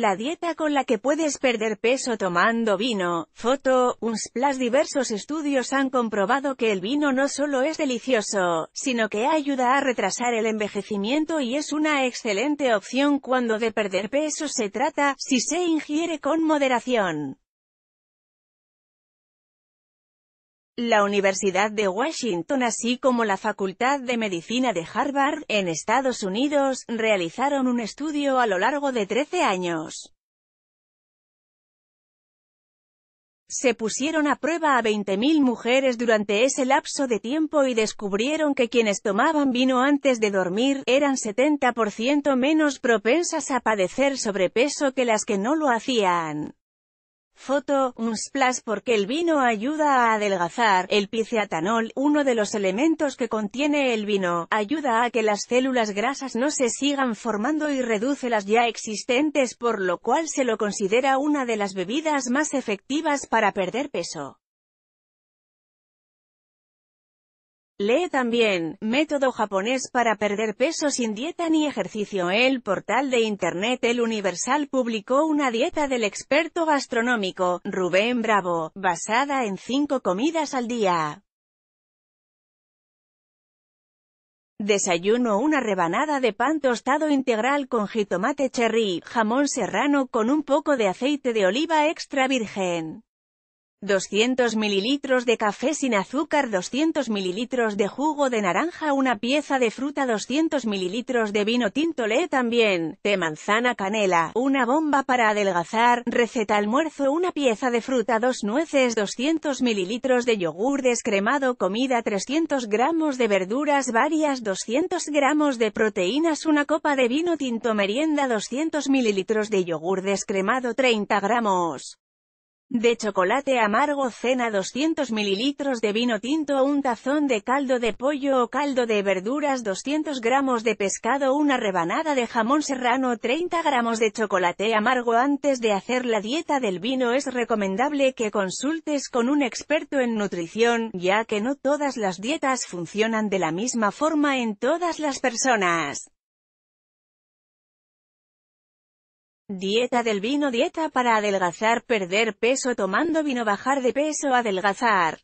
La dieta con la que puedes perder peso tomando vino. Foto, Unsplash Diversos estudios han comprobado que el vino no solo es delicioso, sino que ayuda a retrasar el envejecimiento y es una excelente opción cuando de perder peso se trata, si se ingiere con moderación. la Universidad de Washington así como la Facultad de Medicina de Harvard, en Estados Unidos, realizaron un estudio a lo largo de 13 años. Se pusieron a prueba a 20.000 mujeres durante ese lapso de tiempo y descubrieron que quienes tomaban vino antes de dormir, eran 70% menos propensas a padecer sobrepeso que las que no lo hacían. Foto, un splash porque el vino ayuda a adelgazar, el piceatanol, uno de los elementos que contiene el vino, ayuda a que las células grasas no se sigan formando y reduce las ya existentes por lo cual se lo considera una de las bebidas más efectivas para perder peso. Lee también, Método japonés para perder peso sin dieta ni ejercicio. El portal de internet El Universal publicó una dieta del experto gastronómico, Rubén Bravo, basada en cinco comidas al día. Desayuno una rebanada de pan tostado integral con jitomate cherry, jamón serrano con un poco de aceite de oliva extra virgen. 200 mililitros de café sin azúcar, 200 mililitros de jugo de naranja, una pieza de fruta, 200 mililitros de vino tinto, lee también, de manzana canela, una bomba para adelgazar, receta almuerzo, una pieza de fruta, dos nueces, 200 mililitros de yogur descremado, comida, 300 gramos de verduras varias, 200 gramos de proteínas, una copa de vino tinto, merienda, 200 mililitros de yogur descremado, 30 gramos de chocolate amargo cena 200 mililitros de vino tinto un tazón de caldo de pollo o caldo de verduras 200 gramos de pescado una rebanada de jamón serrano 30 gramos de chocolate amargo antes de hacer la dieta del vino es recomendable que consultes con un experto en nutrición, ya que no todas las dietas funcionan de la misma forma en todas las personas. Dieta del vino Dieta para adelgazar, perder peso tomando vino, bajar de peso, adelgazar.